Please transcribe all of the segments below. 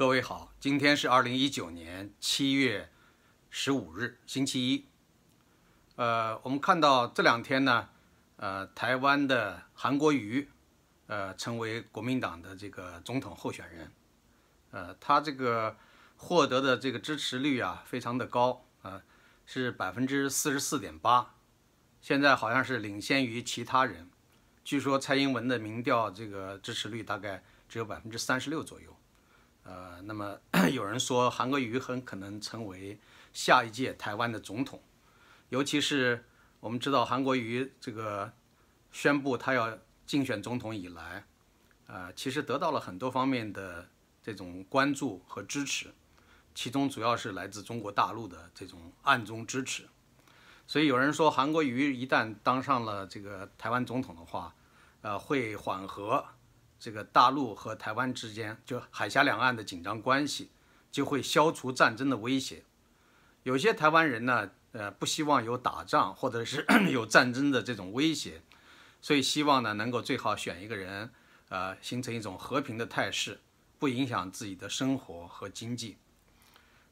各位好，今天是二零一九年七月十五日，星期一。呃，我们看到这两天呢，呃，台湾的韩国瑜，呃，成为国民党的这个总统候选人。呃，他这个获得的这个支持率啊，非常的高啊，是百分之四十四点八，现在好像是领先于其他人。据说蔡英文的民调这个支持率大概只有百分之三十六左右。呃，那么 有人说韩国瑜很可能成为下一届台湾的总统，尤其是我们知道韩国瑜这个宣布他要竞选总统以来，呃，其实得到了很多方面的这种关注和支持，其中主要是来自中国大陆的这种暗中支持，所以有人说韩国瑜一旦当上了这个台湾总统的话，呃，会缓和。这个大陆和台湾之间就海峡两岸的紧张关系，就会消除战争的威胁。有些台湾人呢，呃，不希望有打仗或者是 有战争的这种威胁，所以希望呢能够最好选一个人，呃，形成一种和平的态势，不影响自己的生活和经济。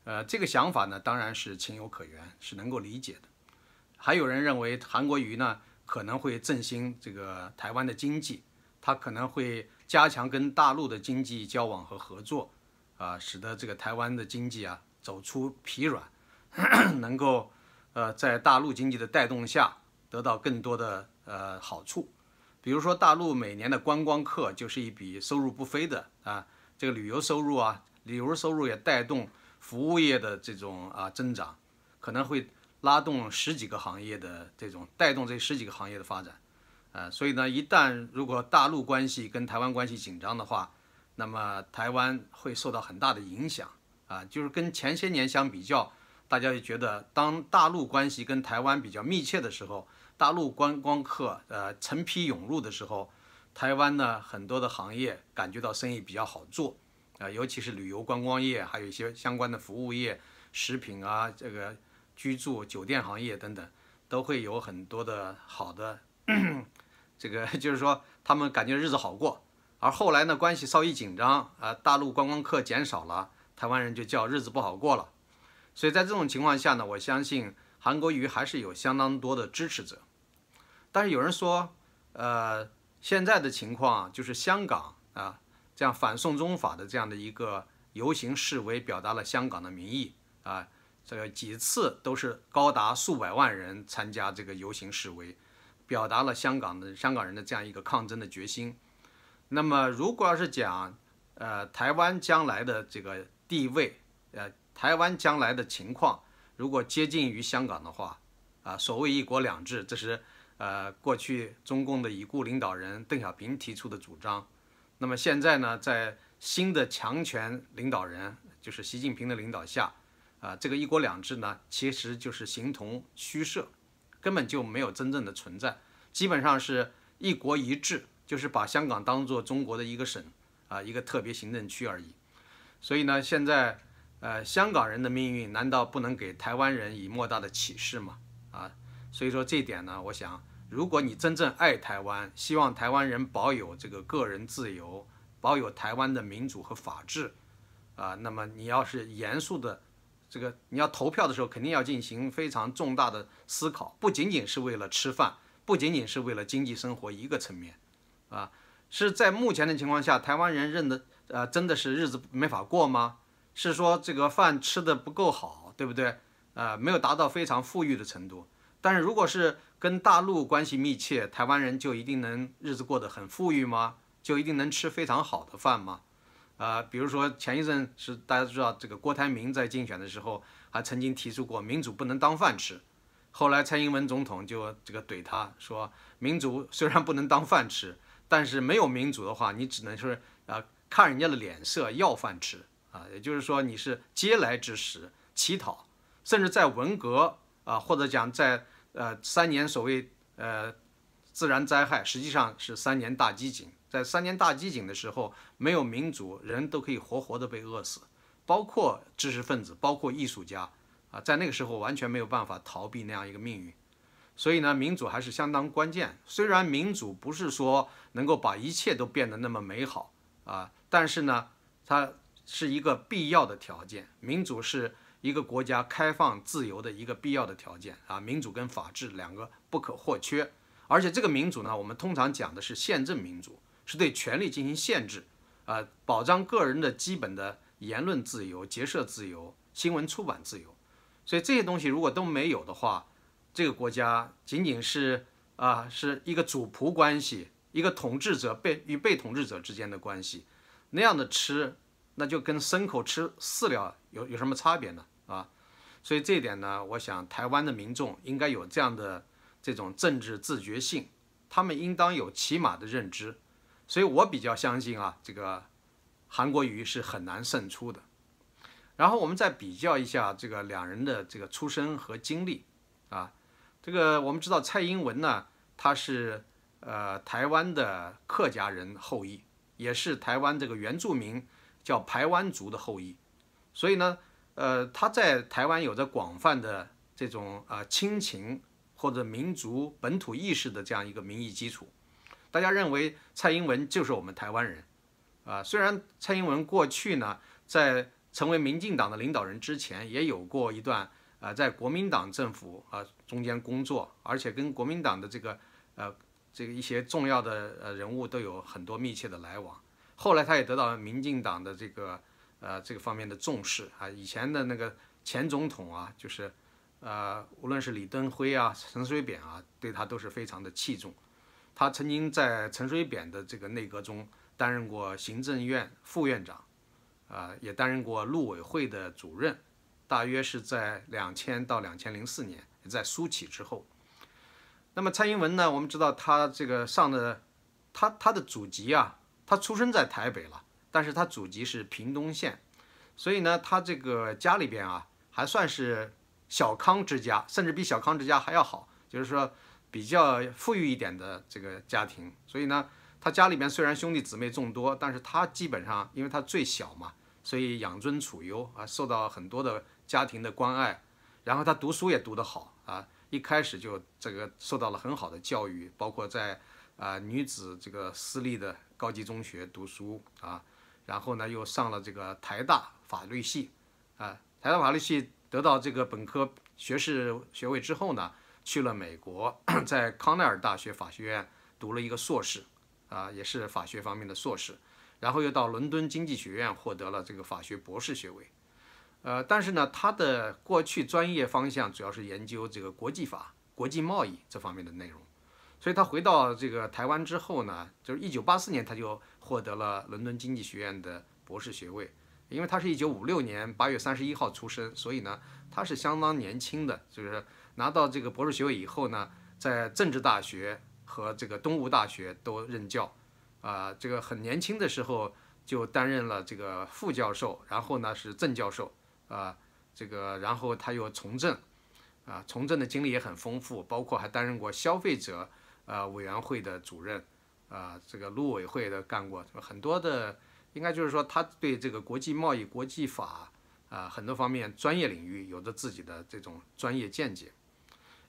呃，这个想法呢当然是情有可原，是能够理解的。还有人认为韩国瑜呢可能会振兴这个台湾的经济，他可能会。加强跟大陆的经济交往和合作，啊，使得这个台湾的经济啊走出疲软，能够呃在大陆经济的带动下得到更多的呃好处。比如说，大陆每年的观光客就是一笔收入不菲的啊，这个旅游收入啊，旅游收入也带动服务业的这种啊增长，可能会拉动十几个行业的这种带动这十几个行业的发展。啊，所以呢，一旦如果大陆关系跟台湾关系紧张的话，那么台湾会受到很大的影响啊。就是跟前些年相比较，大家就觉得当大陆关系跟台湾比较密切的时候，大陆观光客呃成批涌入的时候，台湾呢很多的行业感觉到生意比较好做啊，尤其是旅游观光业，还有一些相关的服务业、食品啊这个居住酒店行业等等，都会有很多的好的。这个 就是说，他们感觉日子好过，而后来呢，关系稍一紧张，啊，大陆观光客减少了，台湾人就叫日子不好过了。所以在这种情况下呢，我相信韩国瑜还是有相当多的支持者。但是有人说，呃，现在的情况就是香港啊，这样反送中法的这样的一个游行示威，表达了香港的民意啊，这个几次都是高达数百万人参加这个游行示威。表达了香港的香港人的这样一个抗争的决心。那么，如果要是讲，呃，台湾将来的这个地位，呃，台湾将来的情况，如果接近于香港的话，啊，所谓一国两制，这是呃过去中共的已故领导人邓小平提出的主张。那么现在呢，在新的强权领导人就是习近平的领导下，啊，这个一国两制呢，其实就是形同虚设。根本就没有真正的存在，基本上是一国一制，就是把香港当做中国的一个省啊，一个特别行政区而已。所以呢，现在，呃，香港人的命运难道不能给台湾人以莫大的启示吗？啊，所以说这点呢，我想，如果你真正爱台湾，希望台湾人保有这个个人自由，保有台湾的民主和法治，啊，那么你要是严肃的。这个你要投票的时候，肯定要进行非常重大的思考，不仅仅是为了吃饭，不仅仅是为了经济生活一个层面，啊，是在目前的情况下，台湾人认的，呃，真的是日子没法过吗？是说这个饭吃的不够好，对不对？呃，没有达到非常富裕的程度。但是如果是跟大陆关系密切，台湾人就一定能日子过得很富裕吗？就一定能吃非常好的饭吗？呃，比如说前一阵是大家知道，这个郭台铭在竞选的时候，还曾经提出过民主不能当饭吃，后来蔡英文总统就这个怼他说，民主虽然不能当饭吃，但是没有民主的话，你只能是啊看人家的脸色要饭吃啊，也就是说你是嗟来之食，乞讨，甚至在文革啊，或者讲在呃三年所谓呃。自然灾害实际上是三年大饥馑，在三年大饥馑的时候，没有民主，人都可以活活的被饿死，包括知识分子，包括艺术家，啊，在那个时候完全没有办法逃避那样一个命运。所以呢，民主还是相当关键。虽然民主不是说能够把一切都变得那么美好啊，但是呢，它是一个必要的条件。民主是一个国家开放、自由的一个必要的条件啊。民主跟法治两个不可或缺。而且这个民主呢，我们通常讲的是宪政民主，是对权力进行限制，呃，保障个人的基本的言论自由、结社自由、新闻出版自由。所以这些东西如果都没有的话，这个国家仅仅是啊，是一个主仆关系，一个统治者被与被统治者之间的关系，那样的吃，那就跟牲口吃饲料有有什么差别呢？啊，所以这一点呢，我想台湾的民众应该有这样的。这种政治自觉性，他们应当有起码的认知，所以我比较相信啊，这个韩国瑜是很难胜出的。然后我们再比较一下这个两人的这个出身和经历啊，这个我们知道蔡英文呢，他是呃台湾的客家人后裔，也是台湾这个原住民叫排湾族的后裔，所以呢，呃他在台湾有着广泛的这种呃亲情。或者民族本土意识的这样一个民意基础，大家认为蔡英文就是我们台湾人，啊，虽然蔡英文过去呢在成为民进党的领导人之前，也有过一段呃在国民党政府啊中间工作，而且跟国民党的这个呃这个一些重要的呃人物都有很多密切的来往，后来他也得到民进党的这个呃这个方面的重视啊，以前的那个前总统啊就是。呃，无论是李登辉啊、陈水扁啊，对他都是非常的器重。他曾经在陈水扁的这个内阁中担任过行政院副院长，呃，也担任过陆委会的主任，大约是在两千到两千零四年，在苏起之后。那么蔡英文呢？我们知道他这个上的，他他的祖籍啊，他出生在台北了，但是他祖籍是屏东县，所以呢，他这个家里边啊，还算是。小康之家，甚至比小康之家还要好，就是说比较富裕一点的这个家庭。所以呢，他家里边虽然兄弟姊妹众多，但是他基本上因为他最小嘛，所以养尊处优啊，受到很多的家庭的关爱。然后他读书也读得好啊，一开始就这个受到了很好的教育，包括在啊女子这个私立的高级中学读书啊，然后呢又上了这个台大法律系啊，台大法律系。得到这个本科学士学位之后呢，去了美国，在康奈尔大学法学院读了一个硕士，啊，也是法学方面的硕士，然后又到伦敦经济学院获得了这个法学博士学位，呃，但是呢，他的过去专业方向主要是研究这个国际法、国际贸易这方面的内容，所以他回到这个台湾之后呢，就是一九八四年他就获得了伦敦经济学院的博士学位。因为他是一九五六年八月三十一号出生，所以呢，他是相当年轻的。就是拿到这个博士学位以后呢，在政治大学和这个东吴大学都任教，啊，这个很年轻的时候就担任了这个副教授，然后呢是正教授，啊，这个然后他又从政，啊，从政的经历也很丰富，包括还担任过消费者呃委员会的主任，啊，这个陆委会的干过很多的。应该就是说，他对这个国际贸易、国际法啊很多方面专业领域有着自己的这种专业见解。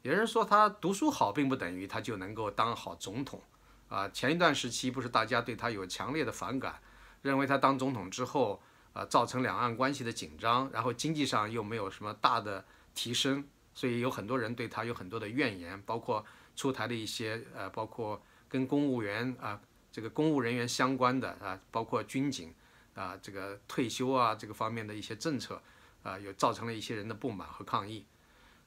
有人说他读书好，并不等于他就能够当好总统啊。前一段时期不是大家对他有强烈的反感，认为他当总统之后啊，造成两岸关系的紧张，然后经济上又没有什么大的提升，所以有很多人对他有很多的怨言，包括出台的一些呃，包括跟公务员啊。这个公务人员相关的啊，包括军警啊，这个退休啊，这个方面的一些政策啊，有造成了一些人的不满和抗议。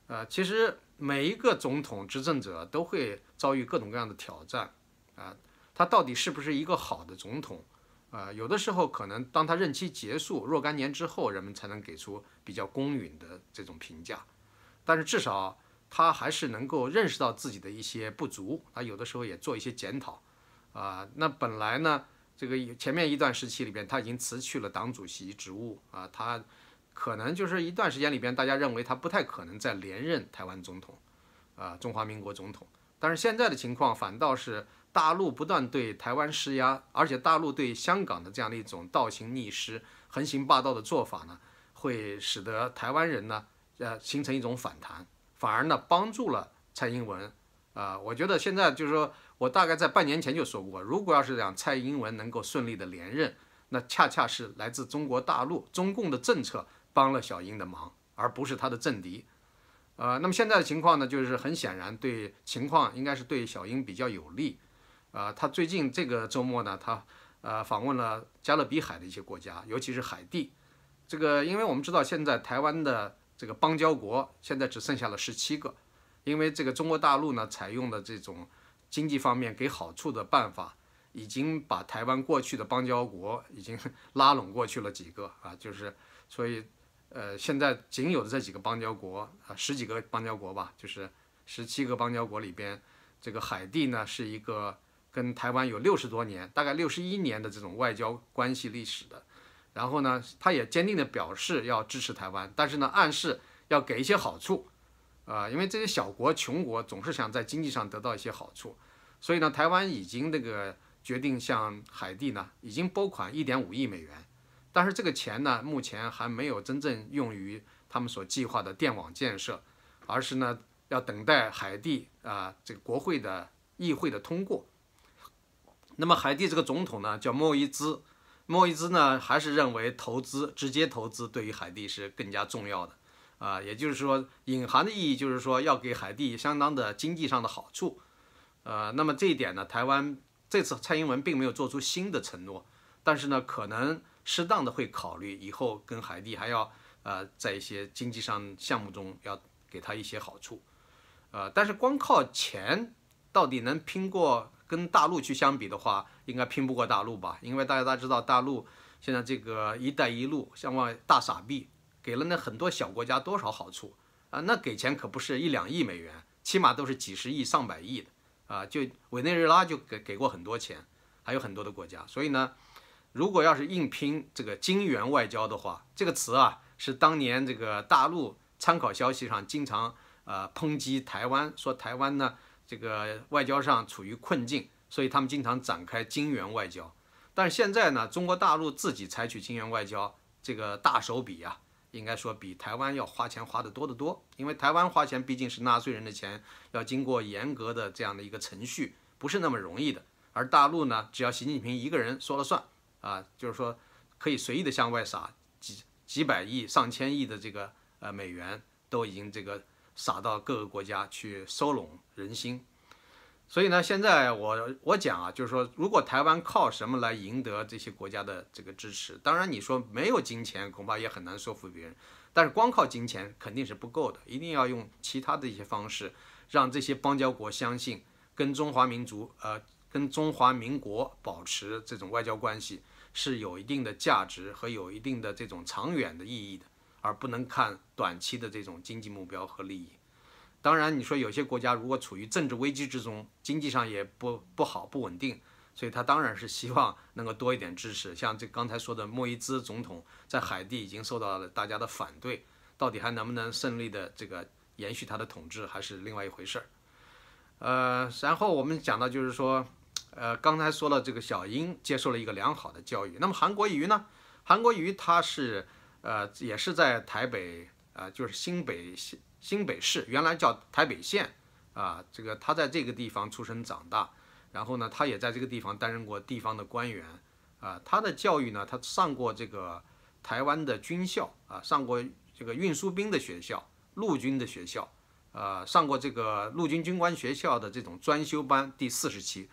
呃，其实每一个总统执政者都会遭遇各种各样的挑战啊，他到底是不是一个好的总统啊？有的时候可能当他任期结束若干年之后，人们才能给出比较公允的这种评价。但是至少他还是能够认识到自己的一些不足啊，有的时候也做一些检讨。啊，那本来呢，这个前面一段时期里边，他已经辞去了党主席职务啊，他可能就是一段时间里边，大家认为他不太可能再连任台湾总统，啊，中华民国总统。但是现在的情况反倒是大陆不断对台湾施压，而且大陆对香港的这样的一种倒行逆施、横行霸道的做法呢，会使得台湾人呢，呃，形成一种反弹，反而呢，帮助了蔡英文。啊，我觉得现在就是说。我大概在半年前就说过，如果要是让蔡英文能够顺利的连任，那恰恰是来自中国大陆中共的政策帮了小英的忙，而不是他的政敌。呃，那么现在的情况呢，就是很显然对情况应该是对小英比较有利。呃，他最近这个周末呢，他呃访问了加勒比海的一些国家，尤其是海地。这个，因为我们知道现在台湾的这个邦交国现在只剩下了十七个，因为这个中国大陆呢采用的这种。经济方面给好处的办法，已经把台湾过去的邦交国已经拉拢过去了几个啊，就是所以呃，现在仅有的这几个邦交国啊，十几个邦交国吧，就是十七个邦交国里边，这个海地呢是一个跟台湾有六十多年，大概六十一年的这种外交关系历史的，然后呢，他也坚定的表示要支持台湾，但是呢，暗示要给一些好处。呃，因为这些小国、穷国总是想在经济上得到一些好处，所以呢，台湾已经这个决定向海地呢，已经拨款一点五亿美元，但是这个钱呢，目前还没有真正用于他们所计划的电网建设，而是呢要等待海地啊这个国会的议会的通过。那么海地这个总统呢叫莫伊兹，莫伊兹呢还是认为投资直接投资对于海地是更加重要的。啊，也就是说，隐含的意义就是说，要给海地相当的经济上的好处。呃，那么这一点呢，台湾这次蔡英文并没有做出新的承诺，但是呢，可能适当的会考虑以后跟海地还要呃，在一些经济上项目中要给他一些好处。呃，但是光靠钱，到底能拼过跟大陆去相比的话，应该拼不过大陆吧？因为大家都知道，大陆现在这个“一带一路”向外大傻逼，给了那很多小国家多少好处啊？那给钱可不是一两亿美元，起码都是几十亿、上百亿的啊！就委内瑞拉就给给过很多钱，还有很多的国家。所以呢，如果要是硬拼这个金元外交的话，这个词啊，是当年这个大陆参考消息上经常呃抨击台湾，说台湾呢这个外交上处于困境，所以他们经常展开金元外交。但是现在呢，中国大陆自己采取金元外交这个大手笔啊！应该说，比台湾要花钱花的多得多，因为台湾花钱毕竟是纳税人的钱，要经过严格的这样的一个程序，不是那么容易的。而大陆呢，只要习近平一个人说了算，啊，就是说可以随意的向外撒几几百亿、上千亿的这个呃美元，都已经这个撒到各个国家去收拢人心。所以呢，现在我我讲啊，就是说，如果台湾靠什么来赢得这些国家的这个支持？当然，你说没有金钱，恐怕也很难说服别人。但是光靠金钱肯定是不够的，一定要用其他的一些方式，让这些邦交国相信，跟中华民族呃，跟中华民国保持这种外交关系是有一定的价值和有一定的这种长远的意义的，而不能看短期的这种经济目标和利益。当然，你说有些国家如果处于政治危机之中，经济上也不不好、不稳定，所以他当然是希望能够多一点支持。像这刚才说的莫伊兹总统在海地已经受到了大家的反对，到底还能不能顺利的这个延续他的统治，还是另外一回事儿。呃，然后我们讲到就是说，呃，刚才说了这个小英接受了一个良好的教育，那么韩国瑜呢？韩国瑜他是呃也是在台北，呃就是新北新。新北市原来叫台北县，啊，这个他在这个地方出生长大，然后呢，他也在这个地方担任过地方的官员，啊，他的教育呢，他上过这个台湾的军校，啊，上过这个运输兵的学校、陆军的学校，呃，上过这个陆军军官学校的这种专修班第四十期，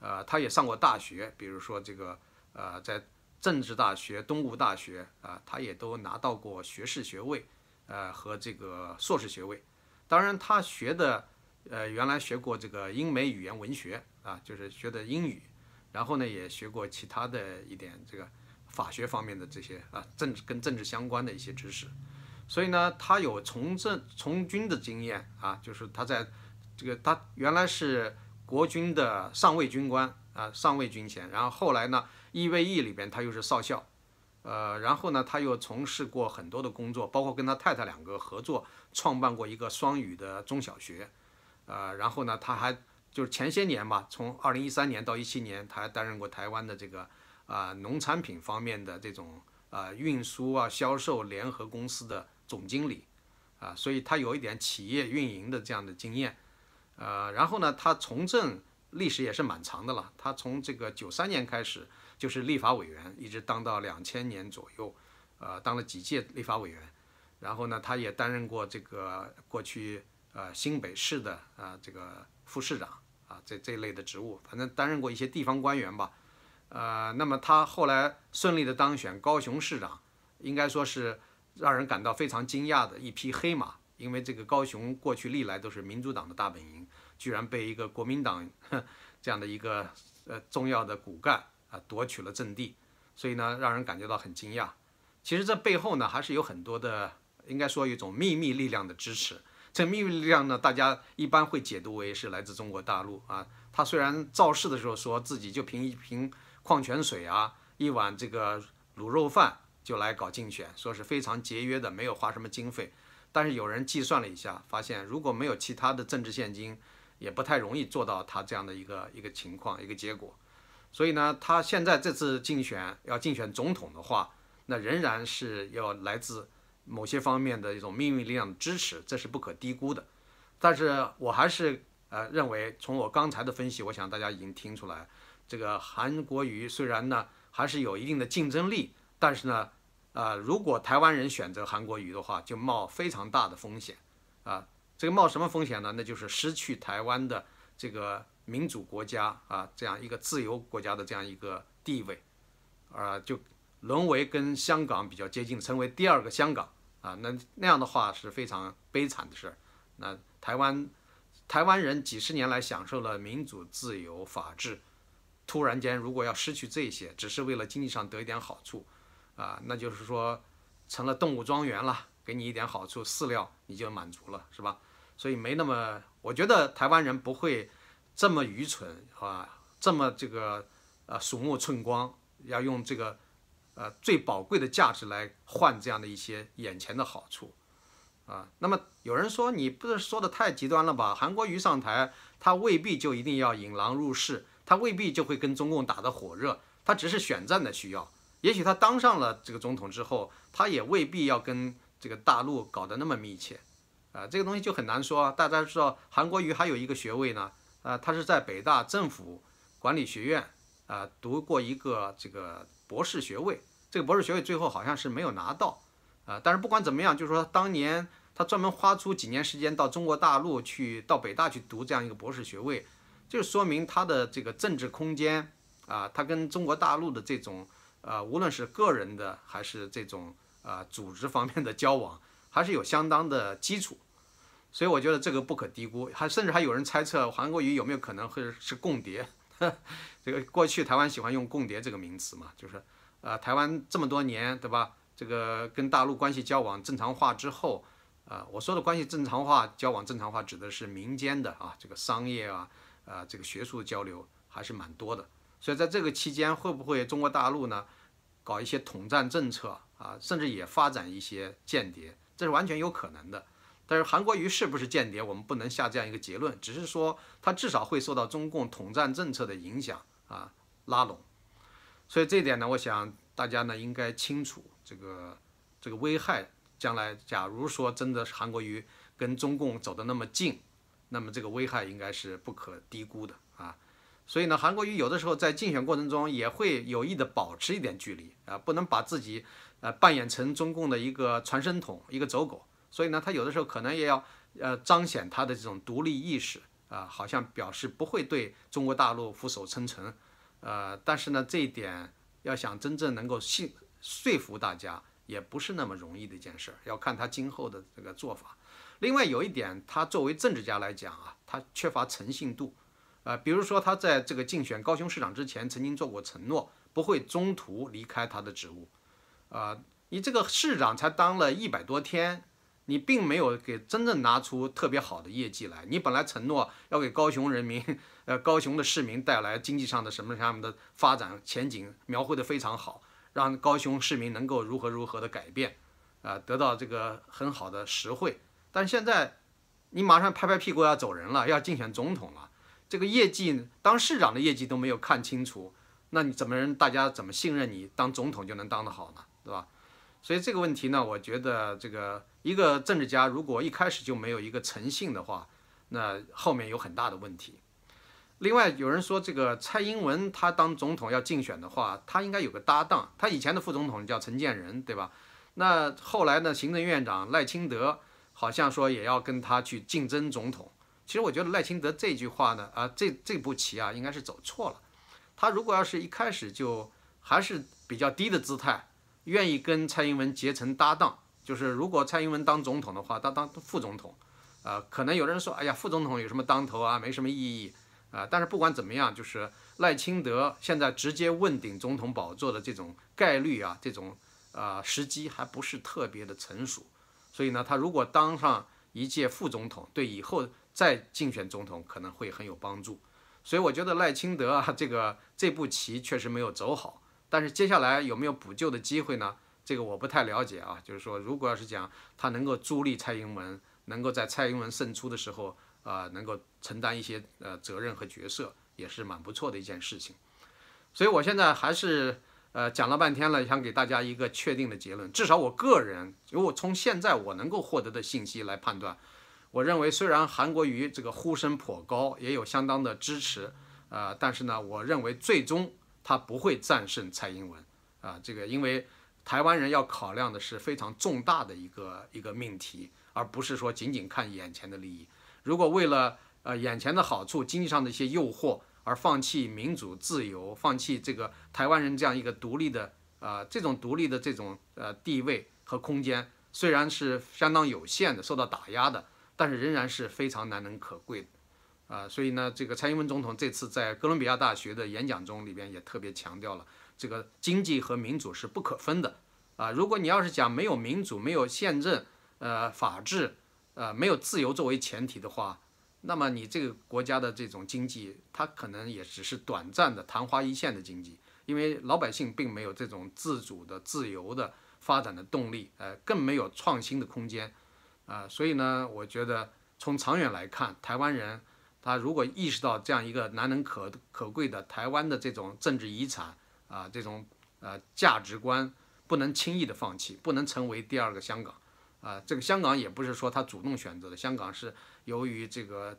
呃，他也上过大学，比如说这个呃，在政治大学、东吴大学啊，他也都拿到过学士学位。呃，和这个硕士学位，当然他学的，呃，原来学过这个英美语言文学啊，就是学的英语，然后呢，也学过其他的一点这个法学方面的这些啊，政治跟政治相关的一些知识，所以呢，他有从政从军的经验啊，就是他在这个他原来是国军的上尉军官啊，上尉军衔，然后后来呢，e 卫 e 里边他又是少校。呃，然后呢，他又从事过很多的工作，包括跟他太太两个合作创办过一个双语的中小学，呃，然后呢，他还就是前些年吧，从二零一三年到一七年，他还担任过台湾的这个啊农产品方面的这种呃运输啊销售联合公司的总经理啊，所以他有一点企业运营的这样的经验，呃，然后呢，他从政历史也是蛮长的了，他从这个九三年开始。就是立法委员，一直当到两千年左右，呃，当了几届立法委员，然后呢，他也担任过这个过去呃新北市的啊这个副市长啊这这类的职务，反正担任过一些地方官员吧，呃，那么他后来顺利的当选高雄市长，应该说是让人感到非常惊讶的一匹黑马，因为这个高雄过去历来都是民主党的大本营，居然被一个国民党 这样的一个呃重要的骨干。啊，夺取了阵地，所以呢，让人感觉到很惊讶。其实这背后呢，还是有很多的，应该说一种秘密力量的支持。这秘密力量呢，大家一般会解读为是来自中国大陆啊。他虽然造势的时候说自己就凭一瓶矿泉水啊，一碗这个卤肉饭就来搞竞选，说是非常节约的，没有花什么经费。但是有人计算了一下，发现如果没有其他的政治现金，也不太容易做到他这样的一个一个情况一个结果。所以呢，他现在这次竞选要竞选总统的话，那仍然是要来自某些方面的一种命运力量的支持，这是不可低估的。但是我还是呃认为，从我刚才的分析，我想大家已经听出来，这个韩国瑜虽然呢还是有一定的竞争力，但是呢，呃，如果台湾人选择韩国瑜的话，就冒非常大的风险啊。这个冒什么风险呢？那就是失去台湾的这个。民主国家啊，这样一个自由国家的这样一个地位，啊，就沦为跟香港比较接近，成为第二个香港啊，那那样的话是非常悲惨的事儿。那台湾台湾人几十年来享受了民主、自由、法治，突然间如果要失去这些，只是为了经济上得一点好处，啊，那就是说成了动物庄园了，给你一点好处饲料你就满足了，是吧？所以没那么，我觉得台湾人不会。这么愚蠢，啊，这么这个，呃，鼠目寸光，要用这个，呃，最宝贵的价值来换这样的一些眼前的好处，啊。那么有人说，你不是说的太极端了吧？韩国瑜上台，他未必就一定要引狼入室，他未必就会跟中共打得火热，他只是选战的需要。也许他当上了这个总统之后，他也未必要跟这个大陆搞得那么密切，啊，这个东西就很难说。大家知道，韩国瑜还有一个学位呢。呃，他是在北大政府管理学院啊读过一个这个博士学位，这个博士学位最后好像是没有拿到，啊，但是不管怎么样，就是说当年他专门花出几年时间到中国大陆去，到北大去读这样一个博士学位，就说明他的这个政治空间啊，他跟中国大陆的这种呃，无论是个人的还是这种啊组织方面的交往，还是有相当的基础。所以我觉得这个不可低估，还甚至还有人猜测韩国瑜有没有可能会是共谍。这个过去台湾喜欢用共谍这个名词嘛，就是，呃，台湾这么多年，对吧？这个跟大陆关系交往正常化之后，呃，我说的关系正常化、交往正常化指的是民间的啊，这个商业啊，呃，这个学术交流还是蛮多的。所以在这个期间，会不会中国大陆呢，搞一些统战政策啊，甚至也发展一些间谍，这是完全有可能的。但是韩国瑜是不是间谍，我们不能下这样一个结论，只是说他至少会受到中共统战政策的影响啊，拉拢。所以这一点呢，我想大家呢应该清楚这个这个危害。将来假如说真的是韩国瑜跟中共走的那么近，那么这个危害应该是不可低估的啊。所以呢，韩国瑜有的时候在竞选过程中也会有意的保持一点距离啊，不能把自己呃扮演成中共的一个传声筒、一个走狗。所以呢，他有的时候可能也要，呃，彰显他的这种独立意识啊，好像表示不会对中国大陆俯首称臣，呃，但是呢，这一点要想真正能够信说服大家，也不是那么容易的一件事儿，要看他今后的这个做法。另外有一点，他作为政治家来讲啊，他缺乏诚信度，呃，比如说他在这个竞选高雄市长之前，曾经做过承诺，不会中途离开他的职务，啊，你这个市长才当了一百多天。你并没有给真正拿出特别好的业绩来。你本来承诺要给高雄人民，呃，高雄的市民带来经济上的什么什么的发展前景，描绘的非常好，让高雄市民能够如何如何的改变，啊，得到这个很好的实惠。但现在，你马上拍拍屁股要走人了，要竞选总统了，这个业绩当市长的业绩都没有看清楚，那你怎么人大家怎么信任你当总统就能当得好呢？对吧？所以这个问题呢，我觉得这个一个政治家如果一开始就没有一个诚信的话，那后面有很大的问题。另外有人说，这个蔡英文他当总统要竞选的话，他应该有个搭档。他以前的副总统叫陈建仁，对吧？那后来呢，行政院长赖清德好像说也要跟他去竞争总统。其实我觉得赖清德这句话呢，啊，这这步棋啊，应该是走错了。他如果要是一开始就还是比较低的姿态。愿意跟蔡英文结成搭档，就是如果蔡英文当总统的话，他当副总统。呃，可能有人说，哎呀，副总统有什么当头啊，没什么意义。呃，但是不管怎么样，就是赖清德现在直接问鼎总统宝座的这种概率啊，这种呃时机还不是特别的成熟。所以呢，他如果当上一届副总统，对以后再竞选总统可能会很有帮助。所以我觉得赖清德啊，这个这步棋确实没有走好。但是接下来有没有补救的机会呢？这个我不太了解啊。就是说，如果要是讲他能够助力蔡英文，能够在蔡英文胜出的时候，呃，能够承担一些呃责任和角色，也是蛮不错的一件事情。所以我现在还是呃讲了半天了，想给大家一个确定的结论。至少我个人，如果从现在我能够获得的信息来判断，我认为虽然韩国瑜这个呼声颇高，也有相当的支持，呃，但是呢，我认为最终。他不会战胜蔡英文啊！这个，因为台湾人要考量的是非常重大的一个一个命题，而不是说仅仅看眼前的利益。如果为了呃眼前的好处、经济上的一些诱惑而放弃民主自由，放弃这个台湾人这样一个独立的呃这种独立的这种呃地位和空间，虽然是相当有限的、受到打压的，但是仍然是非常难能可贵的。啊，所以呢，这个蔡英文总统这次在哥伦比亚大学的演讲中里边也特别强调了，这个经济和民主是不可分的。啊，如果你要是讲没有民主、没有宪政、呃法治、呃没有自由作为前提的话，那么你这个国家的这种经济，它可能也只是短暂的昙花一现的经济，因为老百姓并没有这种自主的、自由的发展的动力，呃，更没有创新的空间。啊，所以呢，我觉得从长远来看，台湾人。他如果意识到这样一个难能可可贵的台湾的这种政治遗产啊，这种呃价值观不能轻易的放弃，不能成为第二个香港啊。这个香港也不是说他主动选择的，香港是由于这个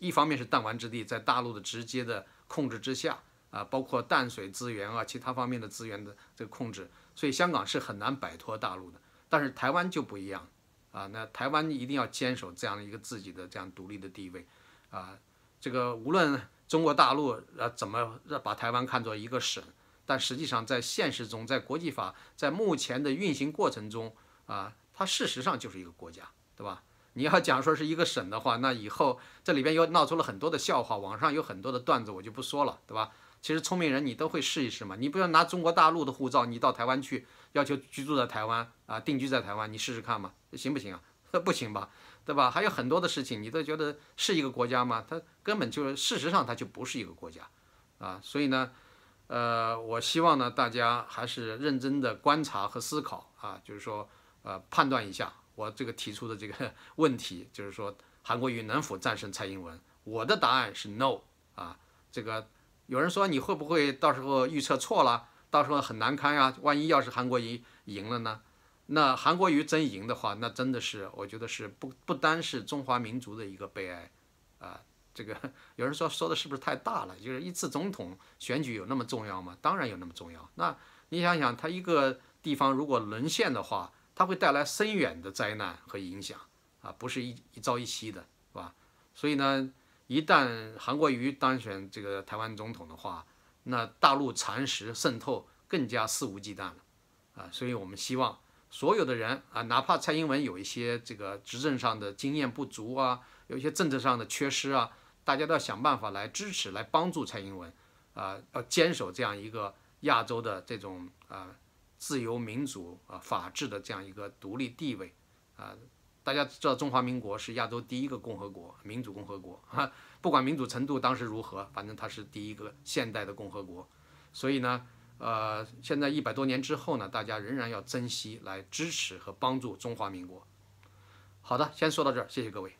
一方面是弹丸之地，在大陆的直接的控制之下啊，包括淡水资源啊，其他方面的资源的这个控制，所以香港是很难摆脱大陆的。但是台湾就不一样啊，那台湾一定要坚守这样一个自己的这样独立的地位。啊，这个无论中国大陆呃怎么把台湾看作一个省，但实际上在现实中，在国际法在目前的运行过程中啊，它事实上就是一个国家，对吧？你要讲说是一个省的话，那以后这里边又闹出了很多的笑话，网上有很多的段子，我就不说了，对吧？其实聪明人你都会试一试嘛，你不要拿中国大陆的护照，你到台湾去要求居住在台湾啊，定居在台湾，你试试看嘛，行不行啊？不行吧？对吧？还有很多的事情，你都觉得是一个国家吗？它根本就事实上它就不是一个国家，啊，所以呢，呃，我希望呢大家还是认真的观察和思考啊，就是说，呃，判断一下我这个提出的这个 问题，就是说，韩国瑜能否战胜蔡英文？我的答案是 no 啊。这个有人说你会不会到时候预测错了？到时候很难堪呀！万一要是韩国瑜赢了呢？那韩国瑜真赢的话，那真的是我觉得是不不单是中华民族的一个悲哀，啊，这个有人说说的是不是太大了？就是一次总统选举有那么重要吗？当然有那么重要。那你想想，他一个地方如果沦陷的话，他会带来深远的灾难和影响啊，不是一一朝一夕的，是吧？所以呢，一旦韩国瑜当选这个台湾总统的话，那大陆蚕食渗透更加肆无忌惮了，啊，所以我们希望。所有的人啊，哪怕蔡英文有一些这个执政上的经验不足啊，有一些政治上的缺失啊，大家都要想办法来支持、来帮助蔡英文，啊，要坚守这样一个亚洲的这种啊自由民主啊法治的这样一个独立地位，啊，大家知道中华民国是亚洲第一个共和国，民主共和国，哈、不管民主程度当时如何，反正它是第一个现代的共和国，所以呢。呃，现在一百多年之后呢，大家仍然要珍惜，来支持和帮助中华民国。好的，先说到这儿，谢谢各位。